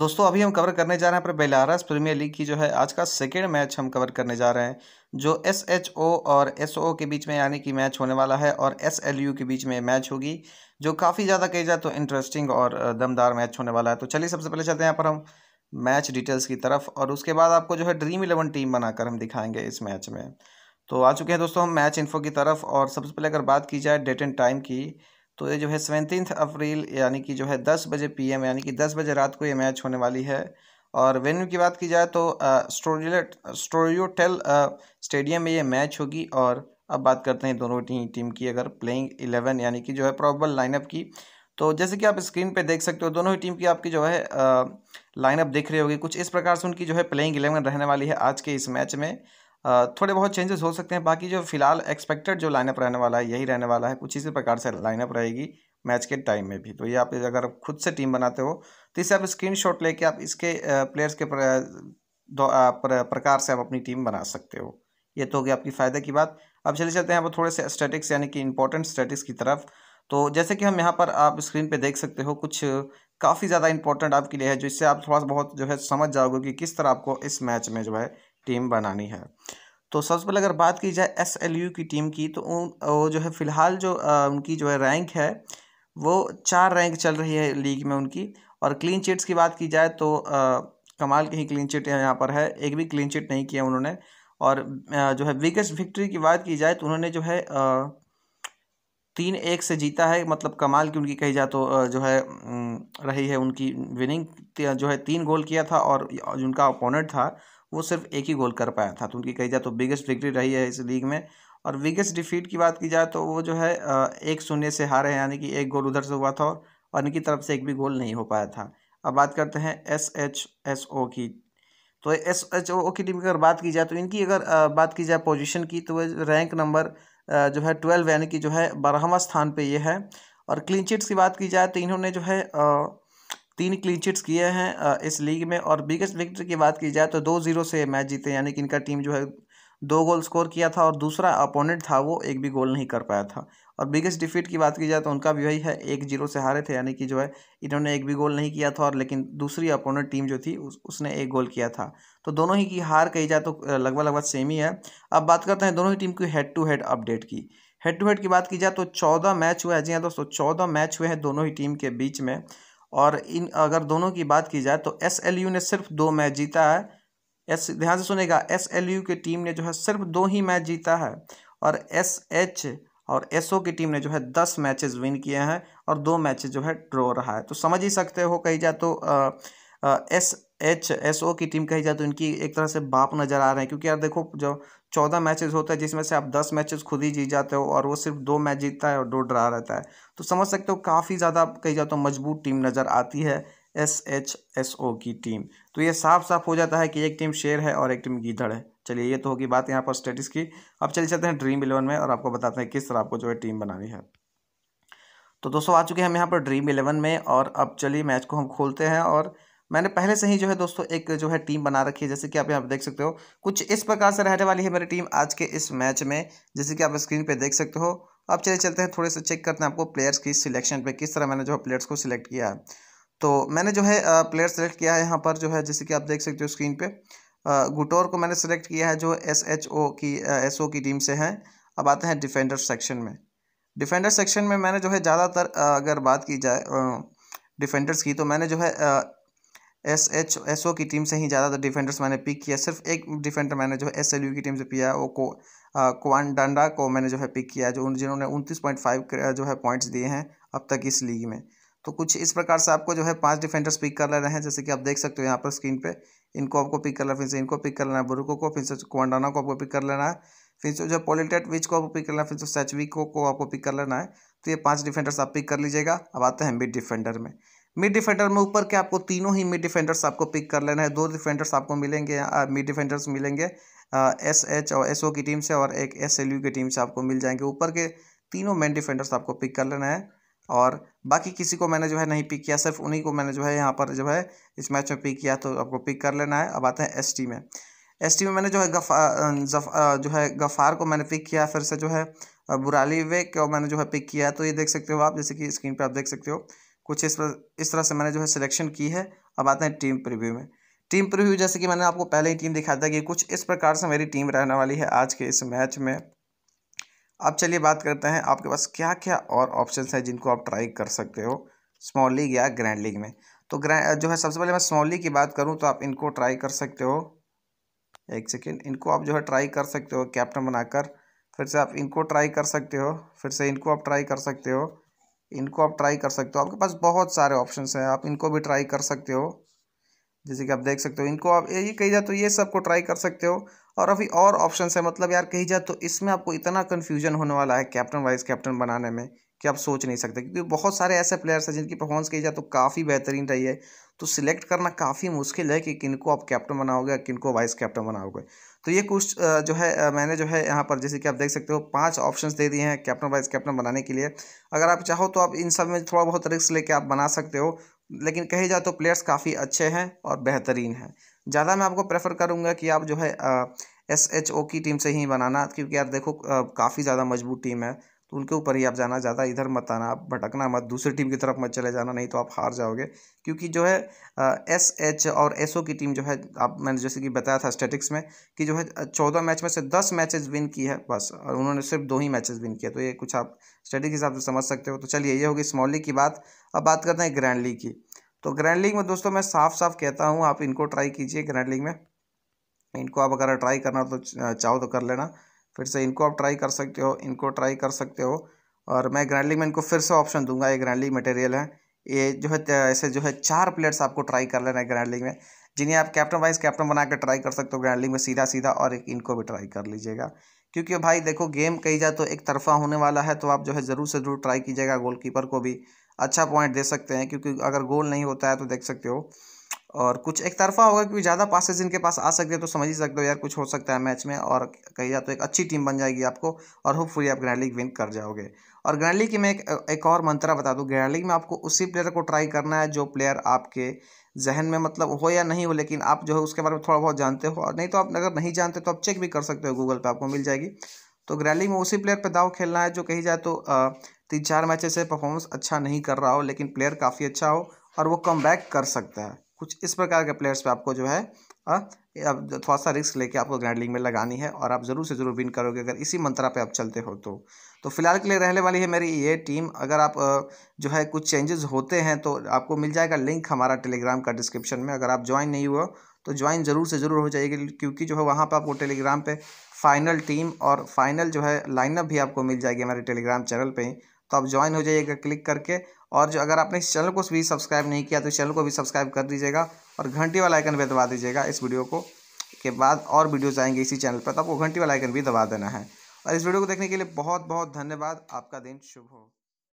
दोस्तों अभी हम कवर करने जा रहे हैं अपने बेलारस प्रीमियर लीग की जो है आज का सेकेंड मैच हम कवर करने जा रहे हैं जो एस एच ओ और एस ओ के बीच में यानी कि मैच होने वाला है और एस एल यू के बीच में मैच होगी जो काफ़ी ज़्यादा कही जाए तो इंटरेस्टिंग और दमदार मैच होने वाला है तो चलिए सबसे पहले चलते हैं यहाँ पर हम मैच डिटेल्स की तरफ और उसके बाद आपको जो है ड्रीम इलेवन टीम बनाकर हम दिखाएंगे इस मैच में तो आ चुके हैं दोस्तों हम मैच इन्फो की तरफ और सबसे पहले अगर बात की जाए डेट एंड टाइम की तो ये जो है सेवनटीन अप्रैल यानी कि जो है दस बजे पीएम यानी कि दस बजे रात को ये मैच होने वाली है और वेन्यू की बात की जाए तो स्टोरियट स्टोरियोटेल स्टेडियम में ये मैच होगी और अब बात करते हैं दोनों टीम टीम की अगर प्लेइंग इलेवन यानी कि जो है प्रॉबल लाइनअप की तो जैसे कि आप स्क्रीन पे देख सकते हो दोनों ही टीम की आपकी जो है लाइनअप दिख रही होगी कुछ इस प्रकार से उनकी जो है प्लेइंग इलेवन रहने वाली है आज के इस मैच में थोड़े बहुत चेंजेस हो सकते हैं बाकी जो फिलहाल एक्सपेक्टेड जो लाइनअप रहने वाला है यही रहने वाला है कुछ इसी प्रकार से लाइनअप रहेगी मैच के टाइम में भी तो ये आप अगर खुद से टीम बनाते हो तो इसे आप शॉट लेके आप इसके प्लेयर्स के प्रकार से आप अपनी टीम बना सकते हो ये तो होगी आपकी फ़ायदे की बात अब चले चलते हैं अब थोड़े से स्टेटिक्स यानी कि इंपॉर्टेंट स्टेटिक्स की तरफ तो जैसे कि हम यहाँ पर आप स्क्रीन पे देख सकते हो कुछ काफ़ी ज़्यादा इंपॉर्टेंट आपके लिए है जिससे आप थोड़ा बहुत जो है समझ जाओगे कि किस तरह आपको इस मैच में जो है टीम बनानी है तो सबसे पहले अगर बात की जाए एस एल यू की टीम की तो उन वो जो है फ़िलहाल जो आ, उनकी जो है रैंक है वो चार रैंक चल रही है लीग में उनकी और क्लीन चिट्स की बात की जाए तो आ, कमाल की ही क्लीन चिट यहाँ पर है एक भी क्लीन चिट नहीं किया उन्होंने और जो है बिगेस्ट विक्ट्री की बात की जाए तो उन्होंने जो है तीन एक से जीता है मतलब कमाल की उनकी कही जा तो जो है रही है उनकी विनिंग जो है तीन गोल किया था और उनका अपोनेंट था वो सिर्फ एक ही गोल कर पाया था तो उनकी कही जाए तो बिगेस्ट विक्ट्री रही है इस लीग में और बिगेस्ट डिफीट की बात की जाए तो वो जो है एक शून्य से हारे हैं यानी कि एक गोल उधर से हुआ था और इनकी तरफ से एक भी गोल नहीं हो पाया था अब बात करते हैं एस एच एस ओ की तो एस एच ओ की टीम की अगर बात की जाए तो इनकी अगर बात की जाए पोजीशन की तो वह रैंक नंबर जो है ट्वेल्व यानी कि जो है बारहवा स्थान पे ये है और क्लीन चिट्स की बात की जाए तो इन्होंने जो है तीन क्लीन चिट्स किए हैं इस लीग में और बिगेस्ट विक्ट्री की बात की जाए तो दो जीरो से मैच जीते यानी कि इनका टीम जो है दो गोल स्कोर किया था और दूसरा अपोनेंट था वो एक भी गोल नहीं कर पाया था और बिगेस्ट डिफीट की बात की जाए तो उनका भी वही है एक जीरो से हारे थे यानी कि जो है इन्होंने एक भी गोल नहीं किया था और लेकिन दूसरी अपोनेंट टीम जो थी उस, उसने एक गोल किया था तो दोनों ही की हार कही जाए तो लगभग लगभग सेम ही है अब बात करते हैं दोनों ही टीम की हेड टू हेड अपडेट की हेड टू हेड की बात की जाए तो चौदह मैच हुए हैं जी हाँ दोस्तों चौदह मैच हुए हैं दोनों ही टीम के बीच में और इन अगर दोनों की बात की जाए तो एस एल यू ने सिर्फ दो मैच जीता है एस ध्यान से सुनेगा एस एल यू की टीम ने जो है सिर्फ दो ही मैच जीता है और एस एच और एसओ की टीम ने जो है दस मैचेस विन किए हैं और दो मैचेस जो है ड्रॉ रहा है तो समझ ही सकते हो कही जाए तो एस एच एस ओ की टीम कही जाए तो इनकी एक तरह से बाप नज़र आ रहे हैं क्योंकि यार देखो जो चौदह मैचेस होता है जिसमें से आप दस मैचेस खुद ही जीत जाते हो और वो सिर्फ दो मैच जीतता है और दो ड्रा रहता है तो समझ सकते हो काफ़ी ज़्यादा कही जाए तो मजबूत टीम नज़र आती है एस एच एस ओ की टीम तो ये साफ साफ हो जाता है कि एक टीम शेर है और एक टीम गीधड़ है चलिए ये तो होगी बात यहाँ पर स्टेटिस की अब चले चलते हैं ड्रीम इलेवन में और आपको बताते हैं किस तरह आपको जो है टीम बनानी है तो दोस्तों आ चुके हैं हम यहाँ पर ड्रीम इलेवन में और अब चलिए मैच को हम खोलते हैं और मैंने पहले से ही जो है दोस्तों एक जो है टीम बना रखी है जैसे कि आप यहाँ पर देख सकते हो कुछ इस प्रकार से रहने वाली है मेरी टीम आज के इस मैच में जैसे कि आप स्क्रीन पर देख सकते हो अब चले चलते हैं थोड़े से चेक करते हैं आपको प्लेयर्स की सिलेक्शन पे किस तरह मैंने जो है प्लेयर्स को सिलेक्ट किया है तो मैंने जो है प्लेयर सेलेक्ट किया है यहाँ पर जो है जैसे कि आप देख सकते हो स्क्रीन पे गुटोर को मैंने सेलेक्ट किया है जो एस एच ओ की एस ओ की टीम से है अब आते हैं डिफेंडर सेक्शन में डिफेंडर सेक्शन में मैंने जो है ज़्यादातर अगर बात की जाए डिफेंडर्स की तो मैंने जो है एस एच एस ओ की टीम से ही ज़्यादातर डिफेंडर्स मैंने पिक किया सिर्फ एक डिफेंडर मैंने जो है एस एल यू की टीम से पिया वो को क्वान डांडा को मैंने जो है पिक किया जो जिन्होंने उनतीस पॉइंट फाइव जो है पॉइंट्स दिए हैं अब तक इस लीग में तो कुछ इस प्रकार से आपको जो है पांच डिफेंडर्स पिक कर ले रहे हैं जैसे कि आप देख सकते हो यहाँ पर स्क्रीन पे इनको आपको पिक करना फिर से इनको पिक कर लेना बुरुको को फिर से क्वांडाना को आपको पिक कर लेना है फिर से जो पोलिटेट विच को आपको पिक करना है फिर से सचविको को, को आपको पिक कर लेना है तो ये पांच डिफेंडर्स आप पिक कर लीजिएगा अब आते हैं मिड डिफेंडर में मिड डिफेंडर में ऊपर के आपको तीनों ही मिड डिफेंडर्स आपको पिक कर लेना है दो डिफेंडर्स आपको मिलेंगे मिड डिफेंडर्स मिलेंगे एस एच और एस ओ की टीम से और एक एस एल यू की टीम से आपको मिल जाएंगे ऊपर के तीनों मेन डिफेंडर्स आपको पिक कर लेना है और बाकी किसी को मैंने जो है नहीं पिक किया सिर्फ उन्हीं को मैंने जो है यहाँ पर जो है इस मैच में पिक किया तो आपको पिक कर लेना है अब आते हैं एस में एस में मैंने जो है गफा जो है गफ़ार को मैंने पिक किया फिर से जो है बुराली वे को मैंने जो है पिक किया तो ये देख सकते हो आप जैसे कि स्क्रीन पर आप देख सकते हो कुछ इस इस तरह से मैंने जो है सिलेक्शन की है अब आते हैं टीम प्रिव्यू में टीम प्रिव्यू जैसे कि मैंने आपको पहले ही टीम दिखाया था कि कुछ इस प्रकार से मेरी टीम रहने वाली है आज के इस मैच में अब चलिए बात करते हैं आपके पास क्या क्या और ऑप्शन है जिनको आप ट्राई कर सकते हो स्मॉल लीग या ग्रैंड लीग में तो ग्रैंड जो है सबसे पहले मैं स्मॉल लीग की बात करूँ तो आप इनको ट्राई कर सकते हो एक सेकेंड इनको आप जो है ट्राई कर सकते हो कैप्टन बनाकर फिर से आप इनको ट्राई कर सकते हो फिर से इनको आप ट्राई कर सकते हो इनको आप ट्राई कर सकते हो आपके पास बहुत सारे ऑप्शन हैं आप इनको भी ट्राई कर सकते हो जैसे कि आप देख सकते हो इनको आप यही कही जाए तो ये सबको ट्राई कर सकते हो और अभी और ऑप्शन है मतलब यार कही जाए तो इसमें आपको इतना कन्फ्यूजन होने वाला है कैप्टन वाइस कैप्टन बनाने में कि आप सोच नहीं सकते क्योंकि बहुत सारे ऐसे प्लेयर्स हैं जिनकी परफॉर्मेंस कही जाए तो काफ़ी बेहतरीन रही है तो सिलेक्ट करना काफ़ी मुश्किल है कि किनको आप कैप्टन बनाओगे किनको वाइस कैप्टन बनाओगे तो ये कुछ जो है मैंने जो है यहाँ पर जैसे कि आप देख सकते हो पांच ऑप्शंस दे दिए हैं कैप्टन वाइस कैप्टन बनाने के लिए अगर आप चाहो तो आप इन सब में थोड़ा बहुत रिस्क लेके आप बना सकते हो लेकिन कही जाए तो प्लेयर्स काफ़ी अच्छे हैं और बेहतरीन हैं ज़्यादा मैं आपको प्रेफर करूँगा कि आप जो है एस एच ओ की टीम से ही बनाना क्योंकि यार देखो काफ़ी ज़्यादा मजबूत टीम है तो उनके ऊपर ही आप जाना ज़्यादा इधर मत आना आप भटकना मत दूसरी टीम की तरफ मत चले जाना नहीं तो आप हार जाओगे क्योंकि जो है एस एच और एस ओ की टीम जो है आप मैंने जैसे कि बताया था स्टेटिक्स में कि जो है चौदह मैच में से दस मैचेस विन की है बस और उन्होंने सिर्फ दो ही मैचेस विन किया तो ये कुछ आप स्टेटिक हिसाब से समझ सकते हो तो चलिए ये होगी स्मॉल लीग की बात अब बात करते हैं ग्रैंड लीग की तो ग्रैंडलिंग में दोस्तों मैं साफ साफ कहता हूँ आप इनको ट्राई कीजिए ग्रैंडलिंग में इनको आप अगर ट्राई करना तो चाहो तो कर लेना फिर से इनको आप ट्राई कर सकते हो इनको ट्राई कर सकते हो और मैं ग्रैंडलिंग में इनको फिर से ऑप्शन दूंगा ये ग्रैंडलिंग मटेरियल है ये जो है ऐसे जो है चार प्लेयर्स आपको ट्राई कर लेना है ग्रैंडलिंग में जिन्हें आप कैप्टन वाइज कैप्टन बना कर ट्राई कर सकते हो ग्रैंडलिंग में सीधा सीधा और इनको भी ट्राई कर लीजिएगा क्योंकि भाई देखो गेम कही जाए तो एक तरफा होने वाला है तो आप जो है ज़रूर से ज़रूर ट्राई कीजिएगा गोलकीपर को भी अच्छा पॉइंट दे सकते हैं क्योंकि अगर गोल नहीं होता है तो देख सकते हो और कुछ एक तरफा होगा क्योंकि ज़्यादा पासेज इनके पास आ सकते हैं तो समझ ही सकते हो यार कुछ हो सकता है मैच में और कहीं या तो एक अच्छी टीम बन जाएगी आपको और होपफुली आप ग्रैंड लीग विन कर जाओगे और ग्रैंड लीग की मैं एक, एक और मंत्रा बता दूँ ग्रैंड लीग में आपको उसी प्लेयर को ट्राई करना है जो प्लेयर आपके जहन में मतलब हो या नहीं हो लेकिन आप जो है उसके बारे में थोड़ा बहुत जानते हो और नहीं तो आप अगर नहीं जानते तो आप चेक भी कर सकते हो गूगल पर आपको मिल जाएगी तो लीग में उसी प्लेयर पर दाव खेलना है जो कही जाए तो तीन चार मैच से परफॉर्मेंस अच्छा नहीं कर रहा हो लेकिन प्लेयर काफ़ी अच्छा हो और वो कम कर सकता है कुछ इस प्रकार के प्लेयर्स पे आपको जो है अब थोड़ा सा रिस्क लेके आपको ग्रैंड लीग में लगानी है और आप ज़रूर से ज़रूर विन करोगे अगर इसी मंत्रा पे आप चलते हो तो तो फिलहाल के लिए रहने वाली है मेरी ये टीम अगर आप जो है कुछ चेंजेस होते हैं तो आपको मिल जाएगा लिंक हमारा टेलीग्राम का डिस्क्रिप्शन में अगर आप ज्वाइन नहीं हुआ तो ज्वाइन ज़रूर से ज़रूर हो जाएगी क्योंकि जो है वहाँ पर आपको टेलीग्राम पर फाइनल टीम और फाइनल जो है लाइनअप भी आपको मिल जाएगी हमारे टेलीग्राम चैनल पर तो आप ज्वाइन हो जाइएगा क्लिक करके और जो अगर आपने इस चैनल को भी सब्सक्राइब नहीं किया तो इस चैनल को भी सब्सक्राइब कर दीजिएगा और घंटी वाला आइकन भी दबा दीजिएगा इस वीडियो को के बाद और वीडियोज आएंगे इसी चैनल पर तो आपको घंटी वाला आइकन भी दबा देना है और इस वीडियो को देखने के लिए बहुत बहुत धन्यवाद आपका दिन शुभ हो